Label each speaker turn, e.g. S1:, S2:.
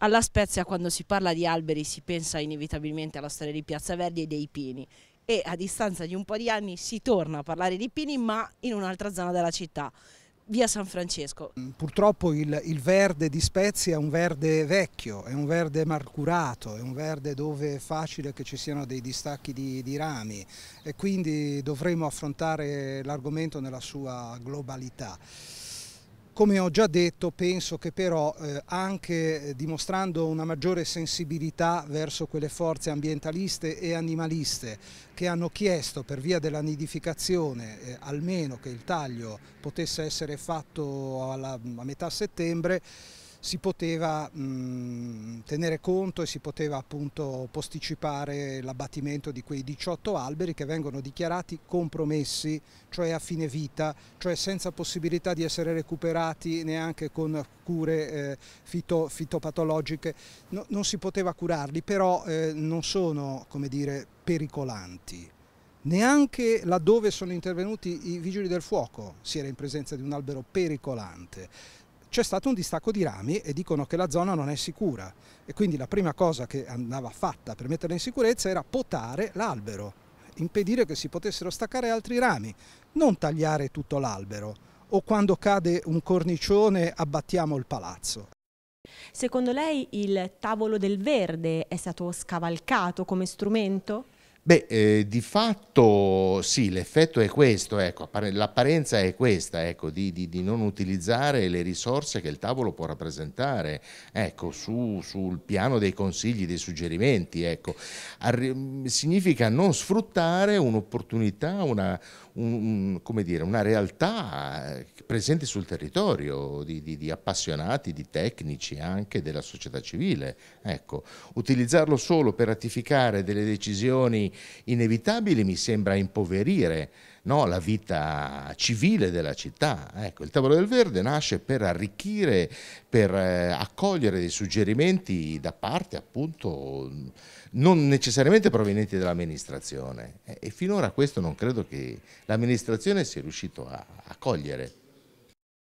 S1: Alla Spezia quando si parla di alberi si pensa inevitabilmente alla storia di Piazza Verdi e dei pini e a distanza di un po' di anni si torna a parlare di pini ma in un'altra zona della città. Via San Francesco. Mm, purtroppo il, il, verde di Spezia è un verde vecchio, è un verde marcurato, è un verde dove è facile che ci siano dei distacchi di, di rami e quindi dovremo affrontare l'argomento nella sua globalità. Come ho già detto, penso che però eh, anche eh, dimostrando una maggiore sensibilità verso quelle forze ambientaliste e animaliste che hanno chiesto per via della nidificazione eh, almeno che il taglio potesse essere fatto alla, a metà settembre, si poteva mh, mm, tenere conto e si poteva appunto posticipare l'abbattimento di quei 18 alberi che vengono dichiarati compromessi, cioè a fine vita, cioè senza possibilità di essere recuperati neanche con cure eh, fito, fitopatologiche. No, non si poteva curarli, però eh, non sono come dire, pericolanti. Neanche laddove sono intervenuti i vigili del fuoco si era in presenza di un albero pericolante c'è stato un distacco di rami e dicono che la zona non è sicura e quindi la prima cosa che andava fatta per metterla in sicurezza era potare l'albero, impedire che si potessero staccare altri rami, non tagliare tutto l'albero o quando cade un cornicione abbattiamo il palazzo. Secondo lei il tavolo del verde è stato scavalcato come strumento?
S2: Beh, eh, di fatto sì, l'effetto è questo, ecco, l'apparenza è questa, ecco, di, di, di, non utilizzare le risorse che il tavolo può rappresentare, ecco, su, sul piano dei consigli, dei suggerimenti, ecco. significa non sfruttare un'opportunità, una, un, dire, una, realtà eh, presente sul territorio di, di, appassionati, di tecnici anche della società civile, ecco. utilizzarlo solo per ratificare delle decisioni inevitabili mi sembra impoverire no, la vita civile della città. Ecco, il Tavolo del Verde nasce per arricchire, per eh, accogliere dei suggerimenti da parte appunto non necessariamente provenienti dall'amministrazione e finora questo non credo che l'amministrazione sia riuscito a, a cogliere.